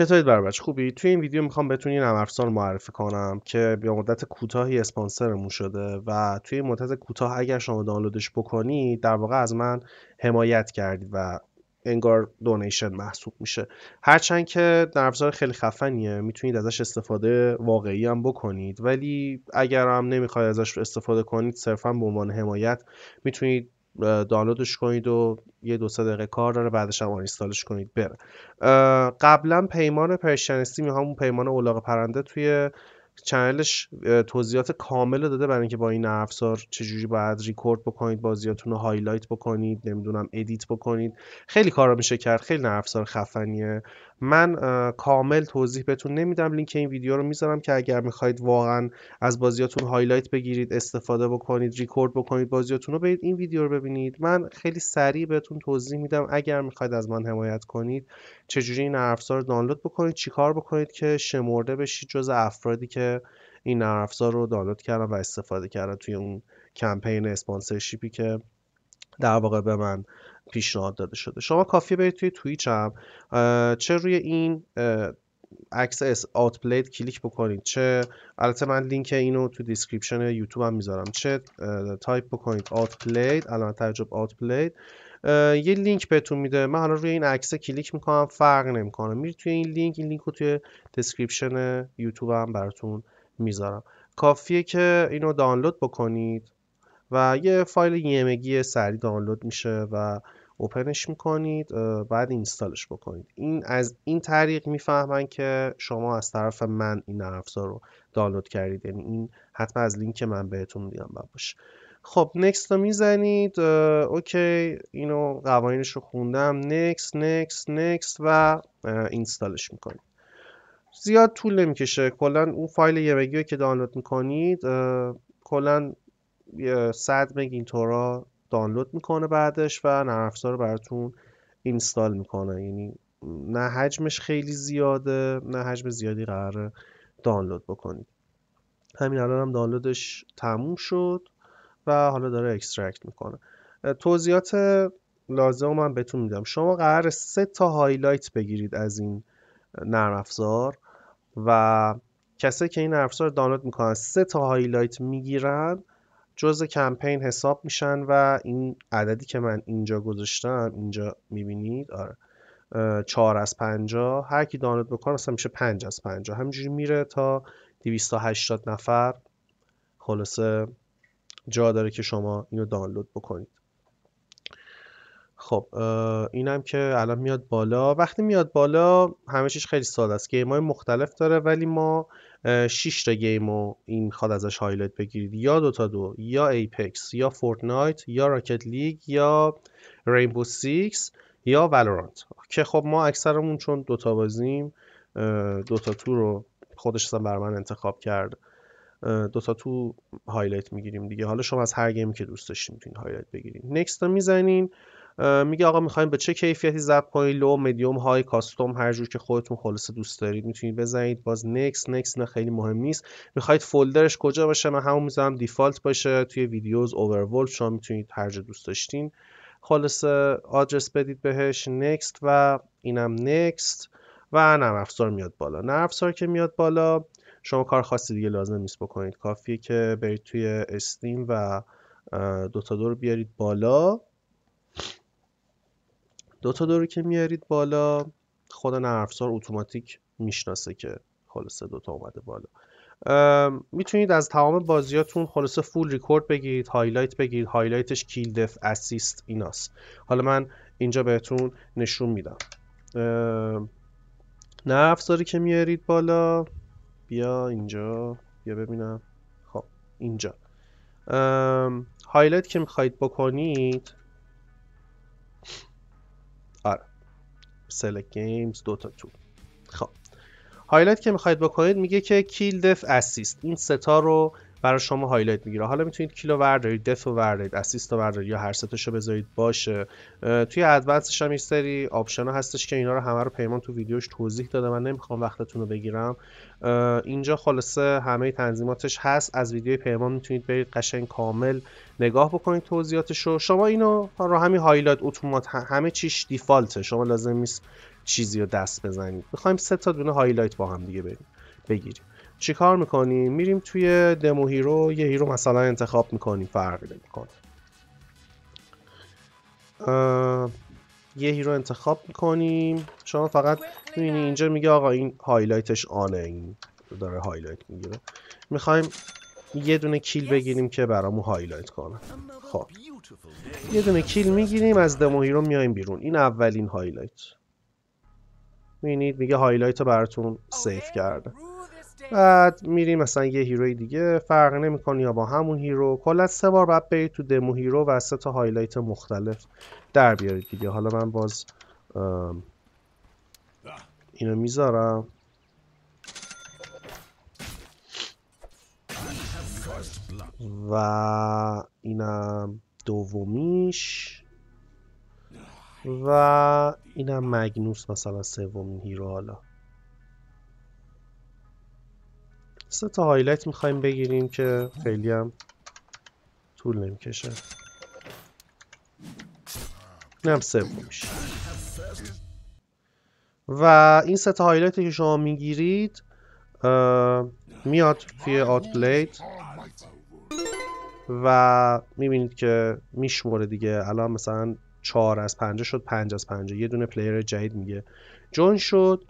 چطورید برای بچه خوبی توی این ویدیو میخوام بهتون این معرفی کنم که به مدت کوتاهی اسپانسرمون شده و توی مدت کوتاه اگر شما دانلودش بکنید در واقع از من حمایت کردید و انگار دونیشن محسوب میشه هرچند که در خیلی خفنیه میتونید ازش استفاده واقعی هم بکنید ولی اگر هم نمیخواید ازش استفاده کنید صرفا به عنوان حمایت میتونید دانلودش کنید و یه دو سه دقیقه کار داره بعدش هم اینستالش کنید بره قبلا پیمان پرشنستی یا همون پیمان اولاغ پرنده توی چنلش توضیحات کامل داده برای اینکه با این افزار چجوری باید ریکورد بکنید بازیاتون رو هایلایت بکنید نمیدونم ادیت بکنید خیلی رو میشه کرد خیلی افزار خفنیه من کامل توضیح بهتون نمیدم لینک این ویدیو رو میذارم که اگر میخواید واقعا از بازیاتون هایلایت بگیرید استفاده بکنید ریکورد بکنید بازیاتون رو برید این ویدیو رو ببینید من خیلی سریع بهتون توضیح میدم اگر میخواید از من حمایت کنید چجوری این افزار رو دانلود بکنید چیکار بکنید که شمرده بشید جز افرادی که این افزار رو دانلود کردن و استفاده کردن توی اون کمپین اسپانسرشیپی که در واقع به من پیشنهاد داده شده شما کافیه برید توی تویچ هم چه روی این عکس آت پلیت کلیک بکنید چه البته من لینک اینو تو دیسکریپشن یوتیوب هم میذارم چه تایپ بکنید پلیت الان آت پلیت یه لینک بهتون میده من حالا روی این عکس کلیک میکنم فرق نمیکنه میرید توی این لینک این لینک رو توی دیسکریپشن یوتیوب هم براتون میذارم کافیه که اینو دانلود بکنید و یه فایل یمگی سری دانلود میشه و اوپنش میکنید بعد اینستالش بکنید این از این طریق میفهمن که شما از طرف من این افزار رو دانلود کردید یعنی این حتما از لینک که من بهتون میدم باشه خب نکست رو میزنید اوکی اینو قوانینش رو خوندم نکست نکست نکست و اینستالش میکنید زیاد طول نمیکشه کلا اون فایل یه که دانلود میکنید کلا 100 مگ اینطورا دانلود میکنه بعدش و نرم افزار رو براتون اینستال میکنه یعنی نه حجمش خیلی زیاده نه حجم زیادی قرار دانلود بکنید همین الان هم دانلودش تموم شد و حالا داره اکسترکت میکنه توضیحات لازم من بهتون میدم شما قرار سه تا هایلایت بگیرید از این نرم افزار و کسایی که این نرم افزار دانلود میکنن سه تا هایلایت میگیرن جزء کمپین حساب میشن و این عددی که من اینجا گذاشتم اینجا میبینید آره چهار از پنجاه هر کی دانلود بکنه مثلا میشه پنج از پنجاه همینجوری میره تا 280 نفر خلاصه جا داره که شما اینو دانلود بکنید خب اینم که الان میاد بالا وقتی میاد بالا همه چیز خیلی ساده است گیم های مختلف داره ولی ما 6 تا گیم این میخواد ازش هایلایت بگیرید یا دوتا دو یا ایپکس یا فورتنایت یا راکت لیگ یا رینبو سیکس یا ولورانت که خب ما اکثرمون چون دوتا بازیم دوتا تو رو خودش اصلا بر من انتخاب کرد دوتا تو هایلایت میگیریم دیگه حالا شما از هر گیمی که دوست داشتین هایلایت بگیریم نکست رو میزنین میگه آقا میخوایم به چه کیفیتی ضبط کنید لو میدیوم های کاستوم هر جور که خودتون خلاصه دوست دارید میتونید بزنید باز نکس نکس نه خیلی مهم نیست میخواید فولدرش کجا باشه من همون میذارم دیفالت باشه توی ویدیوز اوورولف شما میتونید هر جور دوست داشتین خلاصه آدرس بدید بهش نکست و اینم نکست و نرم افزار میاد بالا نرم افزار که میاد بالا شما کار خاصی دیگه لازم نیست بکنید کافیه که برید توی استیم و دوتا دو رو بیارید بالا دو تا که میارید بالا خود نرفزار اتوماتیک میشناسه که خلاصه دوتا اومده بالا میتونید از تمام بازیاتون خلاصه فول ریکورد بگیرید هایلایت بگیرید هایلایتش کیل دف اسیست ایناست حالا من اینجا بهتون نشون میدم نه افزاری که میارید بالا بیا اینجا بیا ببینم خب اینجا هایلایت که میخواید بکنید آره سلک گیمز دوتا تو خب هایلایت که میخواید بکنید میگه که کیل دف اسیست این ستا رو برای شما هایلایت میگیره حالا میتونید کیلو وردارید دف رو وردارید اسیست رو وردارید یا هر رو بذارید باشه توی ادوانسش هم یه سری آپشن ها هستش که اینا رو همه رو پیمان تو ویدیوش توضیح داده من نمیخوام وقتتون رو بگیرم اینجا خلاصه همه تنظیماتش هست از ویدیو پیمان میتونید برید قشنگ کامل نگاه بکنید توضیحاتش رو شما اینو رو همین هایلایت اتومات همه چیش دیفالته شما لازم نیست چیزی رو دست بزنید میخوایم سه تا دونه هایلایت با هم دیگه بگیریم چیکار میکنیم میریم توی دمو هیرو یه هیرو مثلا انتخاب میکنیم فرقی نمیکنه یه هیرو انتخاب میکنیم شما فقط میبینی اینجا میگه آقا این هایلایتش آنه این داره هایلایت میگیره میخوایم یه دونه کیل بگیریم که برامو هایلایت کنه خب یه دونه کیل میگیریم از دمو هیرو میایم بیرون این اولین هایلایت میبینید میگه هایلایت رو براتون سیف کرده بعد میری مثلا یه هیروی دیگه فرق نمیکنه یا با همون هیرو کلا سه بار باید برید تو دمو هیرو و سه تا هایلایت مختلف در بیارید دیگه حالا من باز اینو میذارم و اینم دومیش و اینم مگنوس مثلا سومین هیرو حالا سه تا هایلایت میخوایم بگیریم که خیلی هم طول نمیکشه این هم سه میشه و این سه تا هایلایت که شما میگیرید میاد توی بلید و میبینید که میشموره دیگه الان مثلا 4 از پنجه شد 5 از پنجه یه دونه پلیر جدید میگه جون شد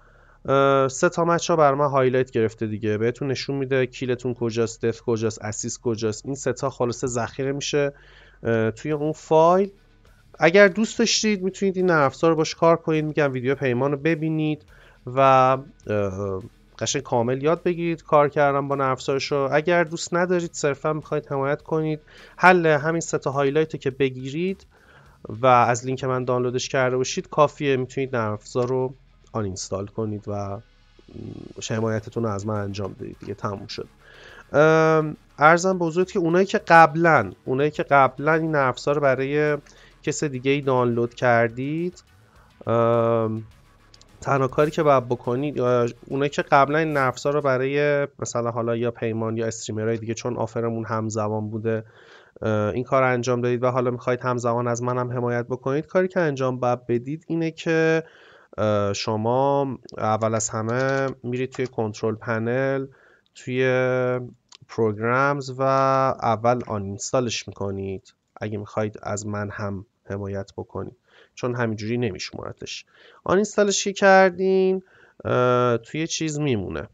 سه تا مچ ها بر من هایلایت گرفته دیگه بهتون نشون میده کیلتون کجاست دف کجاست اسیس کجاست این سه تا خلاصه ذخیره میشه توی اون فایل اگر دوست داشتید میتونید این نرم رو باش کار کنید میگم ویدیو پیمان رو ببینید و قشنگ کامل یاد بگیرید کار کردن با نرفزارش. رو اگر دوست ندارید صرفا میخواید حمایت کنید حل همین سه تا هایلایت که بگیرید و از لینک من دانلودش کرده باشید کافیه میتونید نرفزار رو آن اینستال کنید و حمایتتون رو از من انجام بدید دیگه تموم شد ارزم به حضورت که اونایی که قبلا اونایی که قبلا این افزار رو برای کس دیگه ای دانلود کردید تنها کاری که باید بکنید اونایی که قبلا این نفسا رو برای مثلا حالا یا پیمان یا استریمرهای دیگه چون آفرمون همزمان بوده این کار انجام دادید و حالا میخواید همزمان از منم هم حمایت بکنید کاری که انجام باید بدید اینه که شما اول از همه میرید توی کنترل پنل توی پروگرامز و اول آن اینستالش میکنید اگه میخواید از من هم حمایت بکنید چون همینجوری نمیشموردش آن اینستالش که کردین توی چیز میمونه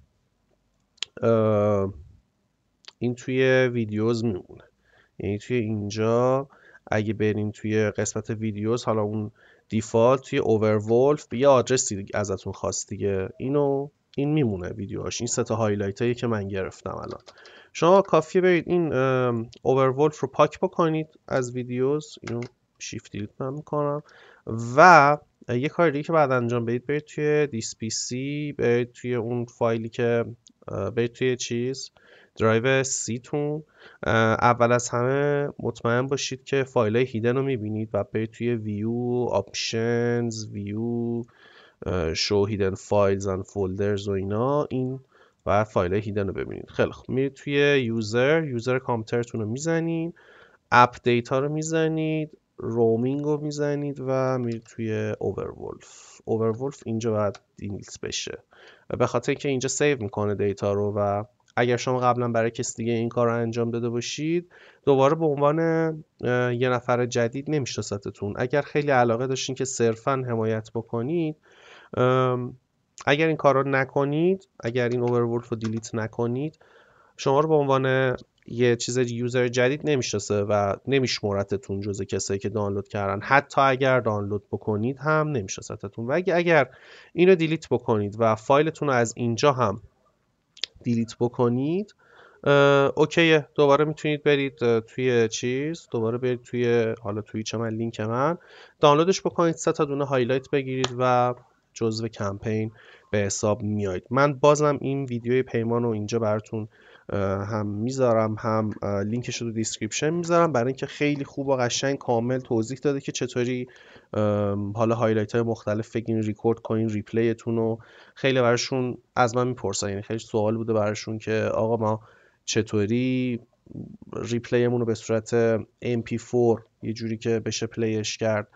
این توی ویدیوز میمونه یعنی توی اینجا اگه بریم توی قسمت ویدیوز حالا اون دیفالت توی اوورولف یه آدرسی ازتون خواست دیگه اینو این میمونه ویدیوهاش این سه تا هایلایت هایی که من گرفتم الان شما کافیه برید این اوورولف رو پاک بکنید از ویدیوز اینو شیفت دیلیت من میکنم و یه کار دیگه که بعد انجام بدید برید توی دیس پی سی برید توی اون فایلی که برید توی چیز درایو سیتون اول از همه مطمئن باشید که فایل های هیدن رو میبینید و برید توی ویو آپشنز ویو شو هیدن فایلز اند فولدرز و اینا این و فایل های هیدن رو ببینید خیلی خب میرید توی یوزر یوزر کامپیوترتون رو میزنید اپ ها رو میزنید رومینگ رو میزنید و میرید توی اوورولف اوورولف اینجا باید دیلیت بشه به خاطر اینکه اینجا سیو میکنه دیتا رو و اگر شما قبلا برای کسی دیگه این کار رو انجام داده باشید دوباره به عنوان یه نفر جدید نمیشناستتون اگر خیلی علاقه داشتین که صرفا حمایت بکنید اگر این کار رو نکنید اگر این اوورولف رو دیلیت نکنید شما رو به عنوان یه چیز یوزر جدید نمیشناسه و نمیشمرتتون جزء کسایی که دانلود کردن حتی اگر دانلود بکنید هم نمیشناستتون و اگر اینو دیلیت بکنید و فایلتون رو از اینجا هم دیلیت بکنید اوکیه دوباره میتونید برید توی چیز دوباره برید توی حالا توی چه من لینک من دانلودش بکنید سه تا دونه هایلایت بگیرید و جزو کمپین به حساب میایید من بازم این ویدیوی پیمان رو اینجا براتون هم میذارم هم لینکش رو دیسکریپشن میذارم برای اینکه خیلی خوب و قشنگ کامل توضیح داده که چطوری حالا هایلایت های مختلف فکرین ریکورد کنین ریپلیتون رو خیلی براشون از من میپرسن یعنی خیلی سوال بوده براشون که آقا ما چطوری ریپلیمون رو به صورت MP4 یه جوری که بشه پلیش کرد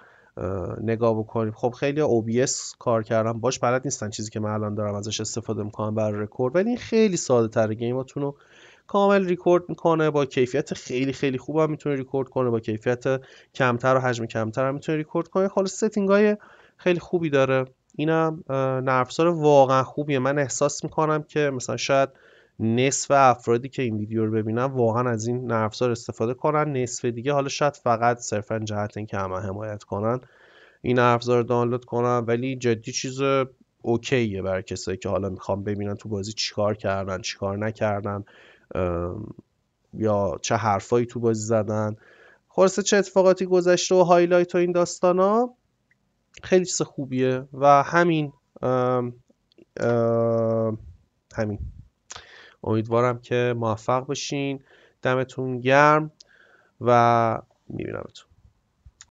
نگاه بکنیم خب خیلی OBS کار کردم باش بلد نیستن چیزی که من الان دارم ازش استفاده میکنم برای رکورد ولی این خیلی ساده تره گیماتون رو کامل ریکورد میکنه با کیفیت خیلی خیلی خوب هم میتونه ریکورد کنه با کیفیت کمتر و حجم کمتر هم میتونه ریکورد کنه خالص ستینگ های خیلی خوبی داره اینم نرم واقعا خوبیه من احساس میکنم که مثلا شاید نصف افرادی که این ویدیو رو ببینن واقعا از این نرفزار استفاده کنن نصف دیگه حالا شاید فقط صرفا جهت اینکه همه حمایت کنن این نرفزار رو دانلود کنن ولی جدی چیز اوکیه برای کسایی که حالا میخوام ببینن تو بازی چیکار کردن چیکار نکردن یا چه حرفایی تو بازی زدن خلاصه چه اتفاقاتی گذشته و هایلایت و این داستانا خیلی چیز خوبیه و همین همین امیدوارم که موفق بشین دمتون گرم و میبینمتون